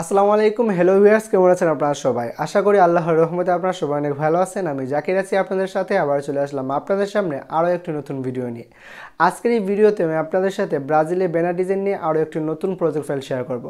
আসসালামু আলাইকুম hello viewers কেমন আছেন আপনারা সবাই আশা করি আল্লাহর রহমতে আপনারা সবাই অনেক ভালো আছেন আমি জাকির আছি আপনাদের সাথে আবার চলে আসলাম আপনাদের সামনে আরও একটি নতুন ভিডিও নিয়ে আজকের এই ভিডিওতে আমি আপনাদের সাথে ব্রাজিলে ব্যানার ডিজাইন নিয়ে আরও একটি নতুন প্রজেক্ট ফাইল শেয়ার করব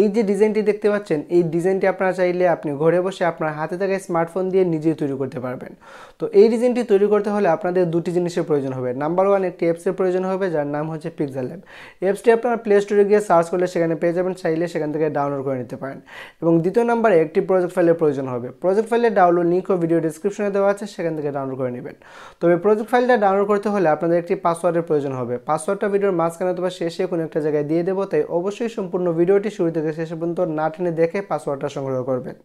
এই যে ডিজাইনটি দেখতে পাচ্ছেন এই ডিজাইনটি আপনারা চাইলে আপনি ঘরে বসে আপনার হাতে থাকা স্মার্টফোন দিয়ে নিজেই তৈরি করতে পারবেন তো এই ডিজাইনটি তৈরি করতে হলে আপনাদের দুটি জিনিসের প্রয়োজন হবে নাম্বার ওয়ান একটি অ্যাপসের প্রয়োজন হবে যার নাম হচ্ছে পিকজাল অ্যাপ অ্যাপসটি আপনারা প্লে স্টোরে গিয়ে সার্চ করলে সেখানে পেয়ে যাবেন চাইলে সেখান থেকে ডাউনলোড করে নিতে পারেন এবং দ্বিতীয় নাম্বারে একটি প্রজেক্ট ফাইলের প্রয়োজন হবে প্রজেক্ট ফাইলের ডাউনলোড লিঙ্কও ও ভিডিও ডিসক্রিপশনে দেওয়া আছে সেখান থেকে ডাউনলোড করে নেবেন তবে প্রজেক্ট ফাইলটা ডাউনলোড করতে হলে আপনাদের একটি পাসওয়ার্ডের প্রয়োজন হবে পাসওয়ার্ডটা ভিডিওর মাঝখানে অথবা শেষে কোনো একটা জায়গায় দিয়ে দেবো তাই অবশ্যই সম্পূর্ণ ভিডিওটি শুরু থেকে শেষ পর্যন্ত না টেনে দেখে পাসওয়ার্ডটা সংগ্রহ করবেন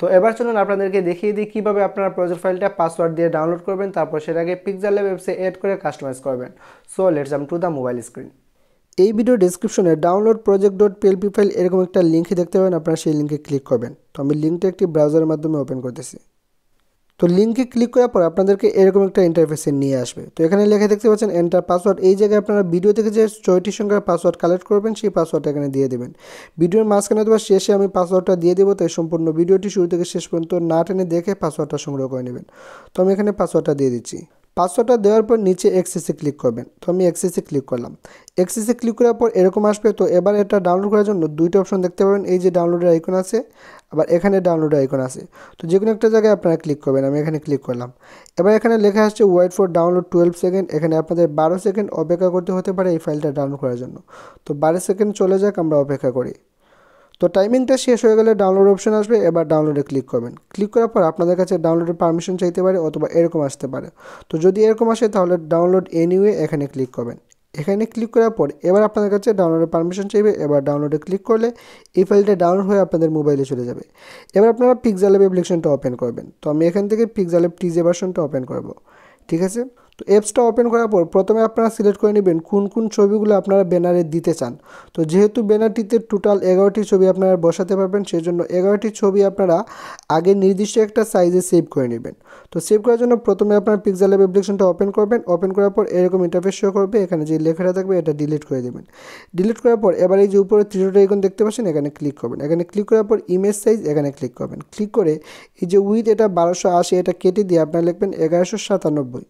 তো এবার চলুন আপনাদেরকে দেখিয়ে দিই কীভাবে আপনারা প্রজেক্ট ফাইলটা পাসওয়ার্ড দিয়ে ডাউনলোড করবেন তারপর সেটাকে পিকজালে ওয়েবসাইট এড অ্যাড করে কাস্টমাইজ করবেন so let's um to the mobile screen এই ভিডিও ডিসক্রিপশনে download project dot PLP file এরকম একটা লিঙ্ক দেখতে পাবেন আপনারা সেই লিঙ্কে ক্লিক করবেন তো আমি লিঙ্কটা একটি ব্রাউজারের মাধ্যমে ওপেন করতেছি তো লিঙ্কে ক্লিক করার পর আপনাদেরকে এরকম একটা ইন্টারফেসে নিয়ে আসবে তো এখানে লেখা দেখতে পাচ্ছেন এন্টার পাসওয়ার্ড এই জায়গায় আপনারা ভিডিও থেকে যে ছয়টি সংখ্যার পাসওয়ার্ড কালেক্ট করবেন সেই পাসওয়ার্ডটা এখানে দিয়ে দেবেন ভিডিওর মাঝখানে অথবা শেষে আমি পাসওয়ার্ডটা দিয়ে দেবো তাই সম্পূর্ণ ভিডিওটি শুরু থেকে শেষ পর্যন্ত না টেনে দেখে পাসওয়ার্ডটা সংগ্রহ করে নেবেন তো আমি এখানে পাসওয়ার্ডটা দিয়ে দিচ্ছি পাঁচশোটা দেওয়ার পর নিচে এক্সেসে ক্লিক করবেন তো আমি এক্সেসে ক্লিক করলাম এক্সেসে ক্লিক করার পর এরকম আসবে তো এবার এটা ডাউনলোড করার জন্য দুইটা অপশন দেখতে পাবেন এই যে ডাউনলোডের আইকন আছে আবার এখানে ডাউনলোডের আইকন আছে তো যে কোনো একটা জায়গায় আপনারা ক্লিক করবেন আমি এখানে ক্লিক করলাম এবার এখানে লেখা আসছে wait for download twelve second এখানে আপনাদের বারো সেকেন্ড অপেক্ষা করতে হতে পারে এই ফাইলটা ডাউনলোড করার জন্য তো বারো সেকেন্ড চলে যাক আমরা অপেক্ষা করি তো টাইমিংটা শেষ হয়ে গেলে ডাউনলোড অপশন আসবে এবার ডাউনলোডে ক্লিক করবেন ক্লিক করার পর আপনাদের কাছে ডাউনলোডের পারমিশন চাইতে পারে অথবা এরকম আসতে পারে তো যদি এরকম আসে তাহলে ডাউনলোড এনিওয়ে এখানে ক্লিক করবেন এখানে ক্লিক করার পর এবার আপনাদের কাছে ডাউনলোডের পারমিশন চাইবে এবার ডাউনলোডে ক্লিক করলে এই ফাইলটা ডাউনলোড হয়ে আপনাদের মোবাইলে চলে যাবে এবার আপনারা পিকজাল অ্যাপ্লিকেশনটা ওপেন করবেন তো আমি এখান থেকে পিকজাল অ্যাপ টিজে ভার্সনটা ওপেন করব ঠিক আছে তো অ্যাপসটা ওপেন করার পর প্রথমে আপনারা সিলেক্ট করে নেবেন কোন কোন ছবিগুলো আপনারা ব্যানারে দিতে চান তো যেহেতু ব্যানারটিতে টোটাল এগারোটি ছবি আপনারা বসাতে পারবেন সেজন্য এগারোটি ছবি আপনারা আগে নির্দিষ্ট একটা সাইজে সেভ করে নেবেন তো সেভ করার জন্য প্রথমে আপনার পিকজাল অ্যাপ অ্যাপ্লিকেশনটা ওপেন করবেন ওপেন করার পর এরকম ইন্টারফেস শো করবে এখানে যে লেখাটা থাকবে এটা ডিলিট করে দেবেন ডিলিট করার পর এবার এই যে উপরে ত্রিশটা এখন দেখতে পাচ্ছেন এখানে ক্লিক করবেন এখানে ক্লিক করার পর ইমেজ সাইজ এখানে ক্লিক করবেন ক্লিক করে এই যে উইথ এটা বারোশো আশি এটা কেটে দিয়ে আপনারা লিখবেন এগারোশো সাতানব্বই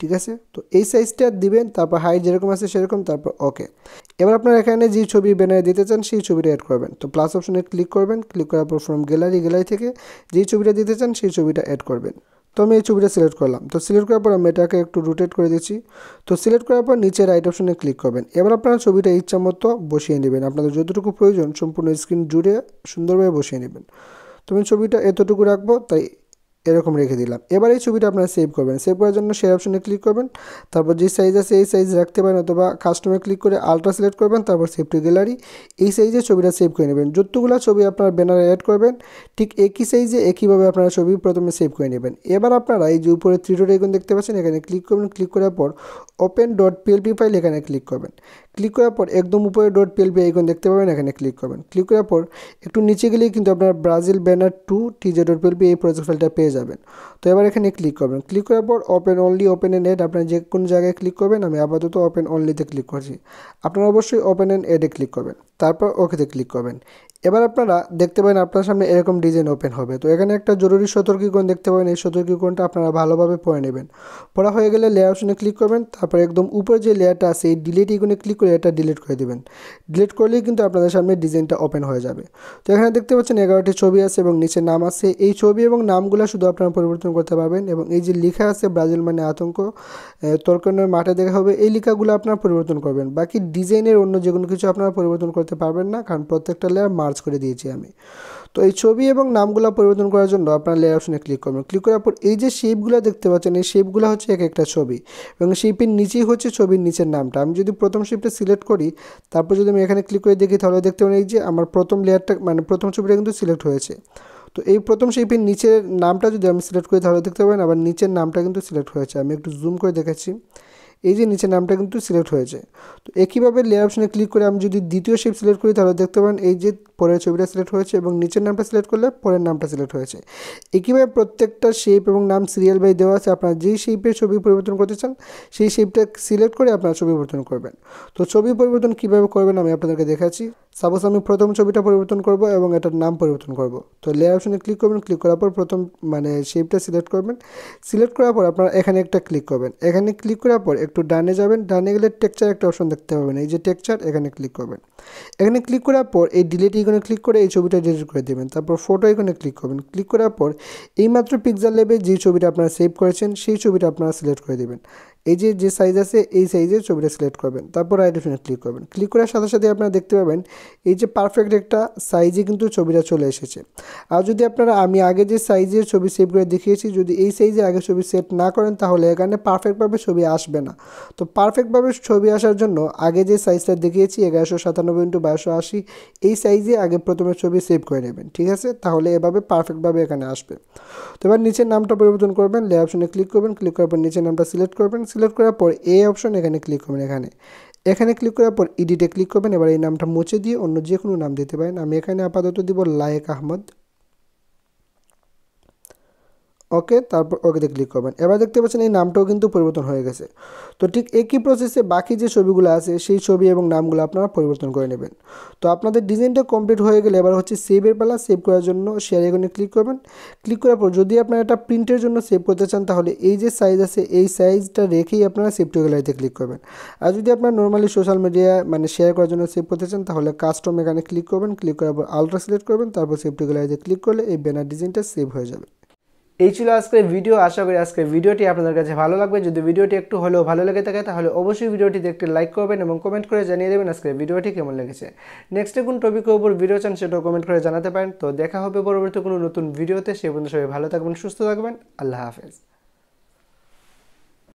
ঠিক আছে তো এই সাইজটা দিবেন তারপর হাইট যেরকম আছে সেরকম তারপর ওকে এবার আপনার এখানে যে ছবি ব্যানারে দিতে চান সেই ছবিটা অ্যাড করবেন তো প্লাস অপশনে ক্লিক করবেন ক্লিক করার পর ফ্রম গ্যালারি গ্যালারি থেকে যেই ছবিটা দিতে চান সেই ছবিটা অ্যাড করবেন তো আমি এই ছবিটা সিলেক্ট করলাম তো সিলেক্ট করার পর আমি এটাকে একটু রোটেট করে দিচ্ছি তো সিলেক্ট করার পর নিচে রাইট অপশনে ক্লিক করবেন এবার আপনারা ছবিটা ইচ্ছা মতো বসিয়ে নেবেন আপনাদের যতটুকু প্রয়োজন সম্পূর্ণ স্ক্রিন জুড়ে সুন্দরভাবে বসিয়ে নেবেন তো আমি ছবিটা এতটুকু রাখবো তাই এরকম রেখে দিলাম এবার এই ছবিটা আপনারা সেভ করবেন সেভ করার জন্য শেয়ার অপশনে ক্লিক করবেন তারপর যে সাইজ আছে এই সাইজ রাখতে পারেন অথবা কাস্টমে ক্লিক করে আলট্রা সিলেক্ট করবেন তারপর সেভ টু গ্যালারি এই সাইজে ছবিটা সেভ করে নেবেন যতগুলো ছবি আপনার ব্যানারে অ্যাড করবেন ঠিক একই সাইজে একইভাবে আপনারা ছবি প্রথমে সেভ করে নেবেন এবার আপনারা এই যে উপরে থ্রিটোর এগুন দেখতে পাচ্ছেন এখানে ক্লিক করবেন ক্লিক করার পর ওপেন ডট পিএলপি ফাইল এখানে ক্লিক করবেন ক্লিক করার পর একদম উপরে ডট পিএলপি আইকন দেখতে পাবেন এখানে ক্লিক করবেন ক্লিক করার পর একটু নিচে গেলেই কিন্তু আপনার Brazil banner two TJ dot PLP এই প্রজেক্ট ফাইলটা পেয়ে যাবেন তো এবার এখানে ক্লিক করবেন ক্লিক করার পর open only open and add আপনার যে কোনো জায়গায় ক্লিক করবেন আমি আপাতত ওপেন অনলিতে ক্লিক করছি আপনারা অবশ্যই ওপেন এন এডে ক্লিক করবেন তারপর ওকেতে ক্লিক করবেন এবার আপনারা দেখতে পাবেন আপনার সামনে এরকম ডিজাইন ওপেন হবে তো এখানে একটা জরুরি সতর্কীকরণ দেখতে পাবেন এই সতর্কীকরণটা আপনারা ভালোভাবে পড়ে নেবেন পড়া হয়ে গেলে লেয়ার অপশনে ক্লিক করবেন তারপর একদম উপরে যে লেয়ারটা আছে এই ডিলিট ইকনে ক্লিক করে এটা ডিলিট করে দেবেন ডিলিট করলেই কিন্তু আপনাদের সামনে ডিজাইনটা ওপেন হয়ে যাবে তো এখানে দেখতে পাচ্ছেন এগারোটি ছবি আছে এবং নিচে নাম আছে এই ছবি এবং নামগুলো শুধু আপনারা পরিবর্তন করতে পারবেন এবং এই যে লেখা আছে ব্রাজিল মানে আতঙ্ক তর্কনের মাঠে দেখা হবে এই লেখাগুলো আপনারা পরিবর্তন করবেন বাকি ডিজাইনের অন্য যে কোনো কিছু আপনারা পরিবর্তন করতে পারবেন না কারণ প্রত্যেকটা লেয়ার মার্চ করে দিয়েছি আমি তো এই ছবি এবং নামগুলো পরিবর্তন করার জন্য আপনারা লেয়ার অপশনে ক্লিক করবেন ক্লিক করার পর এই যে শেপগুলো দেখতে পাচ্ছেন এই শেপগুলো হচ্ছে এক একটা ছবি এবং শেপের নিচেই হচ্ছে ছবির নিচের নামটা আমি যদি প্রথম শেপটা সিলেক্ট করি তারপর যদি আমি এখানে ক্লিক করে দেখি তাহলে দেখতে পাবেন এই যে আমার প্রথম লেয়ারটা মানে প্রথম ছবিটা কিন্তু সিলেক্ট হয়েছে তো এই প্রথম শেপের নিচের নামটা যদি আমি সিলেক্ট করি তাহলে দেখতে পাবেন আবার নিচের নামটা কিন্তু সিলেক্ট হয়েছে আমি একটু জুম করে দেখাচ্ছি এই যে নিচে নামটা কিন্তু সিলেক্ট হয়েছে তো একইভাবে লেয়ার অপশানে ক্লিক করে আমি যদি দ্বিতীয় শেপ সিলেক্ট করি তাহলে দেখতে পারেন এই যে পরের ছবিটা সিলেক্ট হয়েছে এবং নিচের নামটা সিলেক্ট করলে পরের নামটা সিলেক্ট হয়েছে একইভাবে প্রত্যেকটা শেপ এবং নাম সিরিয়াল বাই দেওয়া আছে আপনারা যেই শেপের ছবি পরিবর্তন করতে চান সেই শেপটা সিলেক্ট করে আপনারা ছবি পরিবর্তন করবেন তো ছবি পরিবর্তন কীভাবে করবেন আমি আপনাদেরকে দেখাচ্ছি সাপোজ আমি প্রথম ছবিটা পরিবর্তন করব এবং এটার নাম পরিবর্তন করব তো লেয়ার অপশনে ক্লিক করবেন ক্লিক করার পর প্রথম মানে শেপটা সিলেক্ট করবেন সিলেক্ট করার পর আপনারা এখানে একটা ক্লিক করবেন এখানে ক্লিক করার পর একটু ডানে যাবেন ডানে গেলে টেক্সচার একটা অপশন দেখতে পাবেন এই যে টেক্সচার এখানে ক্লিক করবেন এখানে ক্লিক করার পর এই ডিলিট ইকনে ক্লিক করে এই ছবিটা ডিলিট করে দেবেন তারপর ফটো এখানে ক্লিক করবেন ক্লিক করার পর এইমাত্র পিকজার লেবে যে ছবিটা আপনারা সেভ করেছেন সেই ছবিটা আপনারা সিলেক্ট করে দেবেন এই যে যে সাইজ আছে এই সাইজের ছবিটা সিলেক্ট করবেন তারপর অপশানে ক্লিক করবেন ক্লিক করার সাথে সাথে আপনারা দেখতে পাবেন এই যে পারফেক্ট একটা সাইজে কিন্তু ছবিটা চলে এসেছে আর যদি আপনারা আমি আগে যে সাইজের ছবি সেভ করে দেখিয়েছি যদি এই সাইজে আগে ছবি সেট না করেন তাহলে এখানে পারফেক্টভাবে ছবি আসবে না তো পারফেক্টভাবে ছবি আসার জন্য আগে যে সাইজটা দেখিয়েছি এগারোশো সাতানব্বই ইন্টু বারোশো আশি এই সাইজে আগে প্রথমে ছবি সেভ করে নেবেন ঠিক আছে তাহলে এভাবে পারফেক্টভাবে এখানে আসবে তো এবার নিচের নামটা পরিবর্তন করবেন লে অপশানে ক্লিক করবেন ক্লিক করার পর নিচের নামটা সিলেক্ট করবেন সিলেক্ট করার পর এ অপশন এখানে ক্লিক করবেন এখানে এখানে ক্লিক করার পর ইডিটে ক্লিক করবেন এবার এই নামটা মুছে দিয়ে অন্য যে কোনো নাম দিতে পারেন আমি এখানে আপাতত দিব লায়েক আহমদ ওকে তারপর ওকেতে ক্লিক করবেন এবার দেখতে পাচ্ছেন এই নামটাও কিন্তু পরিবর্তন হয়ে গেছে তো ঠিক একই প্রসেসে বাকি যে ছবিগুলো আছে সেই ছবি এবং নামগুলো আপনারা পরিবর্তন করে নেবেন তো আপনাদের ডিজাইনটা কমপ্লিট হয়ে গেলে এবার হচ্ছে সেভের পালা সেভ করার জন্য শেয়ার এখানে ক্লিক করবেন ক্লিক করার পর যদি আপনারা এটা প্রিন্টের জন্য সেভ করতে চান তাহলে এই যে সাইজ আছে এই সাইজটা রেখেই আপনারা সেভ টু গ্যালারিতে ক্লিক করবেন আর যদি আপনারা নর্মালি সোশ্যাল মিডিয়া মানে শেয়ার করার জন্য সেভ করতে চান তাহলে কাস্টম এখানে ক্লিক করবেন ক্লিক করার পর আলট্রা সিলেক্ট করবেন তারপর সেভ টু গ্যালারিতে ক্লিক করলে এই ব্যানার ডিজাইনটা সেভ হয়ে যাবে এই ছিল আজকের ভিডিও আশা করি আজকের ভিডিওটি আপনাদের কাছে ভালো লাগবে যদি ভিডিওটি একটু হলেও ভালো লেগে থাকে তাহলে অবশ্যই ভিডিওটি দেখতে লাইক করবেন এবং কমেন্ট করে জানিয়ে দেবেন আজকের ভিডিওটি কেমন লেগেছে নেক্সটে কোন টপিকের উপর ভিডিও চান সেটাও কমেন্ট করে জানাতে পারেন তো দেখা হবে পরবর্তী কোনো নতুন ভিডিওতে সে বন্ধু সবাই ভালো থাকবেন সুস্থ থাকবেন আল্লাহ হাফেজ